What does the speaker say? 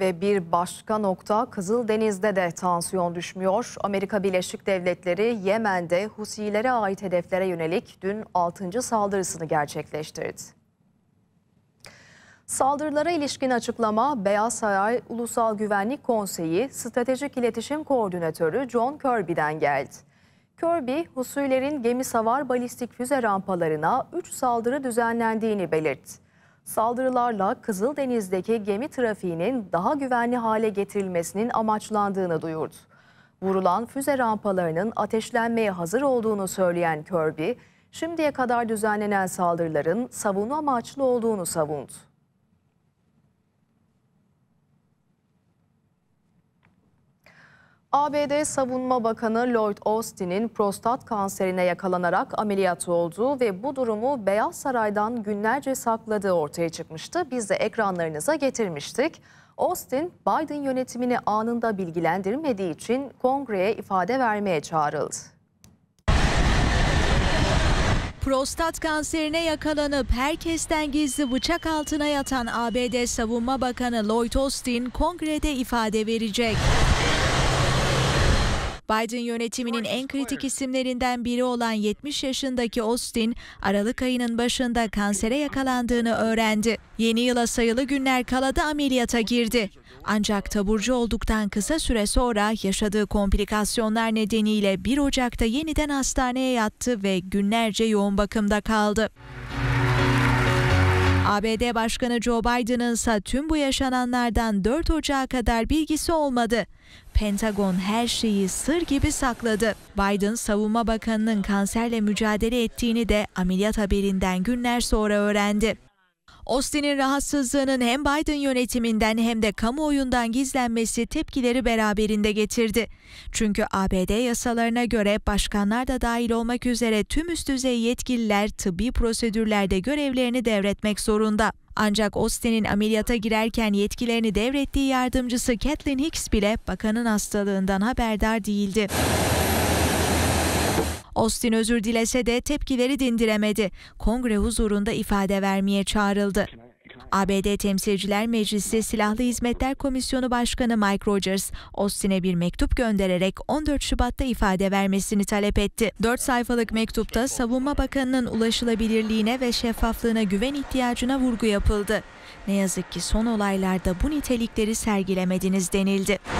Ve bir başka nokta Kızıldeniz'de de tansiyon düşmüyor. Amerika Birleşik Devletleri Yemen'de Husilere ait hedeflere yönelik dün 6. saldırısını gerçekleştirdi. Saldırılara ilişkin açıklama Beyaz Saray Ulusal Güvenlik Konseyi Stratejik İletişim Koordinatörü John Kirby'den geldi. Kirby, Husilerin gemi savar balistik füze rampalarına 3 saldırı düzenlendiğini belirtti saldırılarla Kızıldeniz'deki gemi trafiğinin daha güvenli hale getirilmesinin amaçlandığını duyurdu. Vurulan füze rampalarının ateşlenmeye hazır olduğunu söyleyen Kirby, şimdiye kadar düzenlenen saldırıların savunma amaçlı olduğunu savundu. ABD Savunma Bakanı Lloyd Austin'in prostat kanserine yakalanarak ameliyat olduğu ve bu durumu Beyaz Saray'dan günlerce sakladığı ortaya çıkmıştı. Biz de ekranlarınıza getirmiştik. Austin, Biden yönetimini anında bilgilendirmediği için kongreye ifade vermeye çağrıldı. Prostat kanserine yakalanıp herkesten gizli bıçak altına yatan ABD Savunma Bakanı Lloyd Austin kongrede ifade verecek. Biden yönetiminin en kritik isimlerinden biri olan 70 yaşındaki Austin, Aralık ayının başında kansere yakalandığını öğrendi. Yeni yıla sayılı günler kalada ameliyata girdi. Ancak taburcu olduktan kısa süre sonra yaşadığı komplikasyonlar nedeniyle 1 Ocak'ta yeniden hastaneye yattı ve günlerce yoğun bakımda kaldı. ABD Başkanı Joe Biden'ın ise tüm bu yaşananlardan 4 Ocağı kadar bilgisi olmadı. Pentagon her şeyi sır gibi sakladı. Biden savunma bakanının kanserle mücadele ettiğini de ameliyat haberinden günler sonra öğrendi. Austin'in rahatsızlığının hem Biden yönetiminden hem de kamuoyundan gizlenmesi tepkileri beraberinde getirdi. Çünkü ABD yasalarına göre başkanlar da dahil olmak üzere tüm üst düzey yetkililer tıbbi prosedürlerde görevlerini devretmek zorunda. Ancak Austin'in ameliyata girerken yetkilerini devrettiği yardımcısı Kathleen Hicks bile bakanın hastalığından haberdar değildi. Austin özür dilese de tepkileri dindiremedi. Kongre huzurunda ifade vermeye çağrıldı. ABD Temsilciler Meclisi Silahlı Hizmetler Komisyonu Başkanı Mike Rogers, Austin'e bir mektup göndererek 14 Şubat'ta ifade vermesini talep etti. 4 sayfalık mektupta Savunma Bakanı'nın ulaşılabilirliğine ve şeffaflığına güven ihtiyacına vurgu yapıldı. Ne yazık ki son olaylarda bu nitelikleri sergilemediniz denildi.